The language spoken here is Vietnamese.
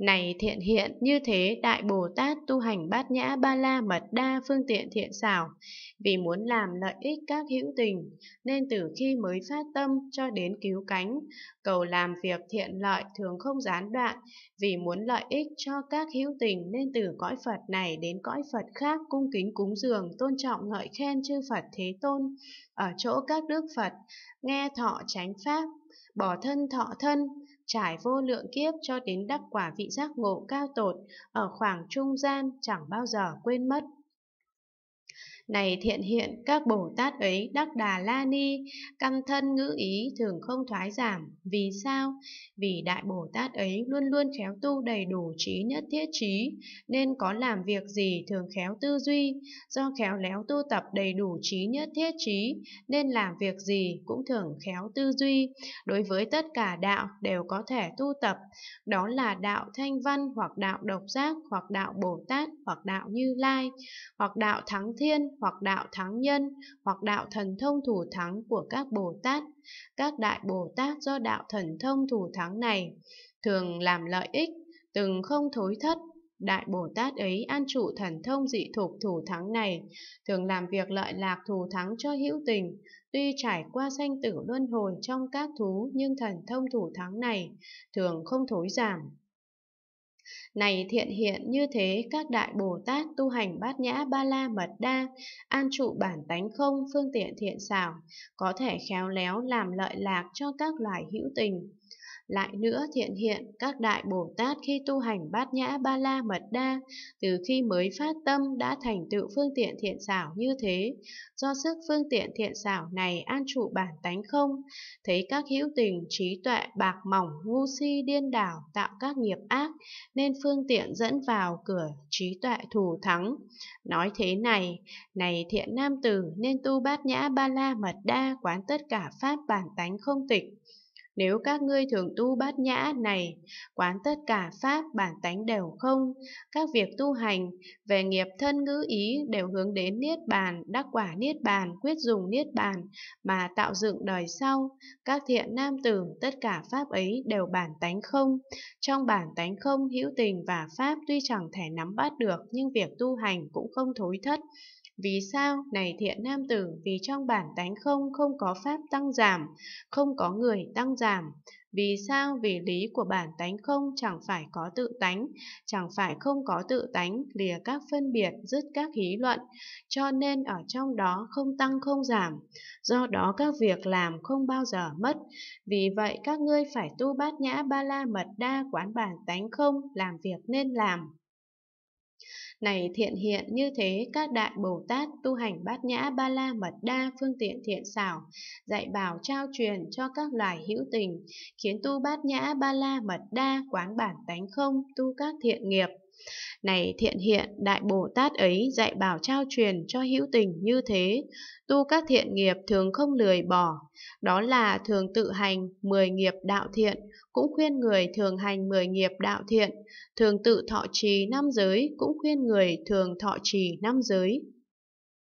Này thiện hiện như thế Đại Bồ Tát tu hành bát nhã ba la mật đa phương tiện thiện xảo, vì muốn làm lợi ích các hữu tình, nên từ khi mới phát tâm cho đến cứu cánh, cầu làm việc thiện lợi thường không gián đoạn, vì muốn lợi ích cho các hữu tình nên từ cõi Phật này đến cõi Phật khác cung kính cúng dường, tôn trọng ngợi khen chư Phật Thế Tôn, ở chỗ các đức Phật, nghe thọ chánh pháp, bỏ thân thọ thân, trải vô lượng kiếp cho đến đắc quả vị giác ngộ cao tột, ở khoảng trung gian chẳng bao giờ quên mất. Này thiện hiện, các Bồ Tát ấy đắc đà la ni, căn thân ngữ ý thường không thoái giảm. Vì sao? Vì Đại Bồ Tát ấy luôn luôn khéo tu đầy đủ trí nhất thiết trí, nên có làm việc gì thường khéo tư duy. Do khéo léo tu tập đầy đủ trí nhất thiết trí, nên làm việc gì cũng thường khéo tư duy. Đối với tất cả đạo đều có thể tu tập, đó là đạo thanh văn hoặc đạo độc giác hoặc đạo Bồ Tát hoặc đạo Như Lai, hoặc đạo Thắng Thiên hoặc đạo thắng nhân, hoặc đạo thần thông thủ thắng của các Bồ Tát. Các đại Bồ Tát do đạo thần thông thủ thắng này thường làm lợi ích, từng không thối thất. Đại Bồ Tát ấy an trụ thần thông dị thục thủ thắng này, thường làm việc lợi lạc thủ thắng cho hữu tình, Tuy trải qua sanh tử luân hồi trong các thú nhưng thần thông thủ thắng này thường không thối giảm. Này thiện hiện như thế các đại Bồ Tát tu hành bát nhã ba la mật đa, an trụ bản tánh không phương tiện thiện xảo, có thể khéo léo làm lợi lạc cho các loài hữu tình. Lại nữa thiện hiện các đại Bồ Tát khi tu hành bát nhã ba la mật đa, từ khi mới phát tâm đã thành tựu phương tiện thiện xảo như thế, do sức phương tiện thiện xảo này an trụ bản tánh không, thấy các hữu tình trí tuệ bạc mỏng ngu si điên đảo tạo các nghiệp ác, nên phương tiện dẫn vào cửa trí tuệ thù thắng. Nói thế này, này thiện nam tử nên tu bát nhã ba la mật đa quán tất cả pháp bản tánh không tịch nếu các ngươi thường tu bát nhã này, quán tất cả pháp bản tánh đều không, các việc tu hành về nghiệp thân ngữ ý đều hướng đến niết bàn, đắc quả niết bàn, quyết dùng niết bàn mà tạo dựng đời sau, các thiện nam tử tất cả pháp ấy đều bản tánh không, trong bản tánh không hữu tình và pháp tuy chẳng thể nắm bắt được nhưng việc tu hành cũng không thối thất. Vì sao? Này thiện nam tử, vì trong bản tánh không không có pháp tăng giảm, không có người tăng giảm. Vì sao? Vì lý của bản tánh không chẳng phải có tự tánh, chẳng phải không có tự tánh, lìa các phân biệt, dứt các hí luận, cho nên ở trong đó không tăng không giảm. Do đó các việc làm không bao giờ mất. Vì vậy các ngươi phải tu bát nhã ba la mật đa quán bản tánh không, làm việc nên làm. Này thiện hiện như thế các đại Bồ Tát tu hành bát nhã ba la mật đa phương tiện thiện xảo, dạy bảo trao truyền cho các loài hữu tình, khiến tu bát nhã ba la mật đa quán bản tánh không, tu các thiện nghiệp. Này thiện hiện, Đại Bồ Tát ấy dạy bảo trao truyền cho hữu tình như thế, tu các thiện nghiệp thường không lười bỏ, đó là thường tự hành 10 nghiệp đạo thiện, cũng khuyên người thường hành 10 nghiệp đạo thiện, thường tự thọ trì năm giới, cũng khuyên người thường thọ trì năm giới.